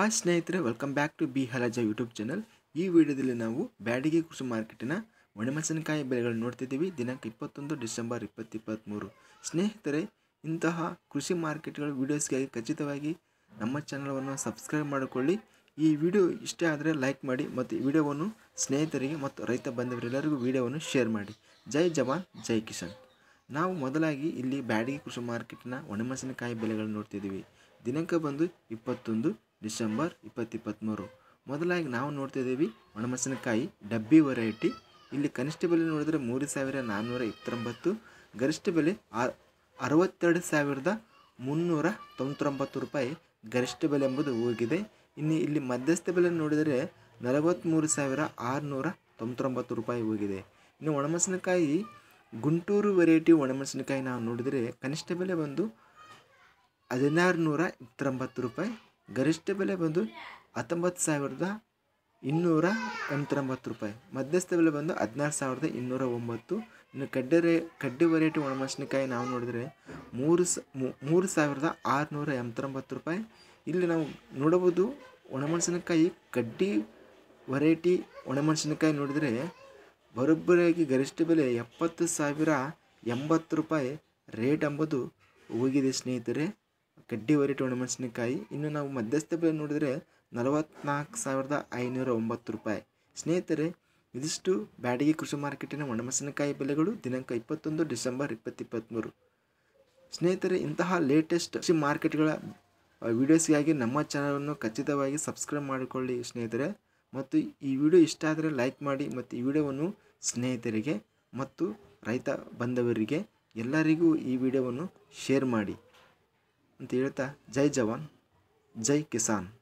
hi ಸ್ನೇಹಿತರೆ welcome back to B ಹಲಾಜ YouTube channel ಈ ವಿಡಿಯೋದಲ್ಲಿ ನಾವು ಬ್ಯಾಡಿಗೆ ಕೃಷಿ ಮಾರ್ಕೆಟಿನ ಒಣಮೆಣಸಿನಕಾಯಿ ಬೆಲೆಗಳನ್ನು ನೋಡ್ತಿದ್ದೀವಿ ದಿನಾಂಕ ಇಪ್ಪತ್ತೊಂದು ಡಿಸೆಂಬರ್ ಇಪ್ಪತ್ತಿಪ್ಪತ್ತ್ಮೂರು ಸ್ನೇಹಿತರೆ ಇಂತಹ ಕೃಷಿ ಮಾರ್ಕೆಟ್ಗಳ ವೀಡಿಯೋಸ್ಗಾಗಿ ಖಚಿತವಾಗಿ ನಮ್ಮ ಚಾನಲನ್ನು ಸಬ್ಸ್ಕ್ರೈಬ್ ಮಾಡಿಕೊಳ್ಳಿ ಈ ವಿಡಿಯೋ ಇಷ್ಟ ಆದರೆ ಲೈಕ್ ಮಾಡಿ ಮತ್ತು ಈ ವಿಡಿಯೋವನ್ನು ಸ್ನೇಹಿತರಿಗೆ ಮತ್ತು ರೈತ ಬಂಧುವರೆಲ್ಲರಿಗೂ ವಿಡಿಯೋವನ್ನು ಶೇರ್ ಮಾಡಿ ಜೈ ಜವಾನ್ ಜೈ ಕಿಶನ್ ನಾವು ಮೊದಲಾಗಿ ಇಲ್ಲಿ ಬ್ಯಾಡಿಗೆ ಕೃಷಿ ಮಾರ್ಕೆಟ್ನ ಒಣಮೆಣಸಿನಕಾಯಿ ಬೆಲೆಗಳನ್ನು ನೋಡ್ತಿದ್ದೀವಿ ದಿನಾಂಕ ಬಂದು ಇಪ್ಪತ್ತೊಂದು ಡಿಸೆಂಬರ್ ಇಪ್ಪತ್ತಿಪ್ಪತ್ತ್ಮೂರು ಮೊದಲಾಗಿ ನಾವು ನೋಡ್ತಿದ್ದೀವಿ ಒಣಮೆಣಸಿನಕಾಯಿ ಡಬ್ಬಿ ವೆರೈಟಿ ಇಲ್ಲಿ ಕನಿಷ್ಠ ಬೆಲೆ ನೋಡಿದರೆ ಮೂರು ಸಾವಿರ ನಾನ್ನೂರ ಇಪ್ಪತ್ತೊಂಬತ್ತು ಗರಿಷ್ಠ ಬೆಲೆ ಅರವತ್ತೆರಡು ಸಾವಿರದ ಮುನ್ನೂರ ತೊಂಬತ್ತೊಂಬತ್ತು ರೂಪಾಯಿ ಗರಿಷ್ಠ ಬೆಲೆ ಎಂಬುದು ಹೋಗಿದೆ ಇನ್ನು ಇಲ್ಲಿ ಮಧ್ಯಸ್ಥ ಬೆಲೆ ನೋಡಿದರೆ ನಲವತ್ತ್ಮೂರು ಸಾವಿರ ಆರುನೂರ ತೊಂಬತ್ತೊಂಬತ್ತು ರೂಪಾಯಿ ಹೋಗಿದೆ ಇನ್ನು ಒಣಮೆಣಸಿನಕಾಯಿ ಗುಂಟೂರು ವೆರೈಟಿ ಒಣಮೆಣಸಿನಕಾಯಿ ನಾವು ನೋಡಿದರೆ ಕನಿಷ್ಠ ಬೆಲೆ ಬಂದು ಹದಿನಾರು ನೂರ ಇಪ್ಪತ್ತೊಂಬತ್ತು ರೂಪಾಯಿ ಗರಿಷ್ಠ ಬೆಲೆ ಬಂದು ಹತ್ತೊಂಬತ್ತು ಸಾವಿರದ ಇನ್ನೂರ ಎಂಬತ್ತೊಂಬತ್ತು ರೂಪಾಯಿ ಮಧ್ಯಸ್ಥ ಬೆಲೆ ಬಂದು ಹದಿನಾರು ಸಾವಿರದ ಇನ್ನೂರ ಒಂಬತ್ತು ಇನ್ನು ಕಡ್ಡೆ ರೇ ಕಡ್ಡಿ ವೆರೈಟಿ ಒಣಮೆಣಸಿನಕಾಯಿ ನಾವು ನೋಡಿದ್ರೆ ಮೂರು ಸ ಮೂರು ಸಾವಿರದ ಆರುನೂರ ಎಂಬತ್ತೊಂಬತ್ತು ರೂಪಾಯಿ ಇಲ್ಲಿ ನಾವು ನೋಡಬಹುದು ಒಣಮೆಣಸಿನಕಾಯಿ ಕಡ್ಡಿ ವೆರೈಟಿ ಒಣಮೆಣಸಿನಕಾಯಿ ನೋಡಿದರೆ ಬರೋಬ್ಬರಿಯಾಗಿ ಗರಿಷ್ಠ ಬೆಲೆ ಎಪ್ಪತ್ತು ಸಾವಿರ ಎಂಬತ್ತು ರೂಪಾಯಿ ರೇಟ್ ಎಂಬುದು ಹೋಗಿದೆ ಸ್ನೇಹಿತರೆ ಕಡ್ಡಿ ವರಿ ಟೂರ್ನಮೆಂಟ್ಸ್ನಕಾಯಿ ಇನ್ನು ನಾವು ಮಧ್ಯಸ್ಥ ಬೆಲೆ ನೋಡಿದರೆ ನಲವತ್ನಾಲ್ಕು ಸಾವಿರದ ಐನೂರ ಒಂಬತ್ತು ರೂಪಾಯಿ ಸ್ನೇಹಿತರೆ ಇದಿಷ್ಟು ಬ್ಯಾಡಿಗೆ ಕೃಷಿ ಮಾರ್ಕೆಟಿನ ಒಣಮೆಣಸಿನಕಾಯಿ ಬೆಲೆಗಳು ದಿನಾಂಕ ಇಪ್ಪತ್ತೊಂದು ಡಿಸೆಂಬರ್ ಇಪ್ಪತ್ತಿಪ್ಪತ್ತ್ಮೂರು ಸ್ನೇಹಿತರೆ ಇಂತಹ ಲೇಟೆಸ್ಟ್ ಕೃಷಿ ಮಾರ್ಕೆಟ್ಗಳ ವಿಡಿಯೋಸ್ಗಾಗಿ ನಮ್ಮ ಚಾನಲನ್ನು ಖಚಿತವಾಗಿ ಸಬ್ಸ್ಕ್ರೈಬ್ ಮಾಡಿಕೊಳ್ಳಿ ಸ್ನೇಹಿತರೆ ಮತ್ತು ಈ ವಿಡಿಯೋ ಇಷ್ಟ ಆದರೆ ಲೈಕ್ ಮಾಡಿ ಮತ್ತು ಈ ವಿಡಿಯೋವನ್ನು ಸ್ನೇಹಿತರಿಗೆ ಮತ್ತು ರೈತ ಬಂಧವರಿಗೆ ಎಲ್ಲರಿಗೂ ಈ ವಿಡಿಯೋವನ್ನು ಶೇರ್ ಮಾಡಿ दृढ़ता जय जवान जय किसान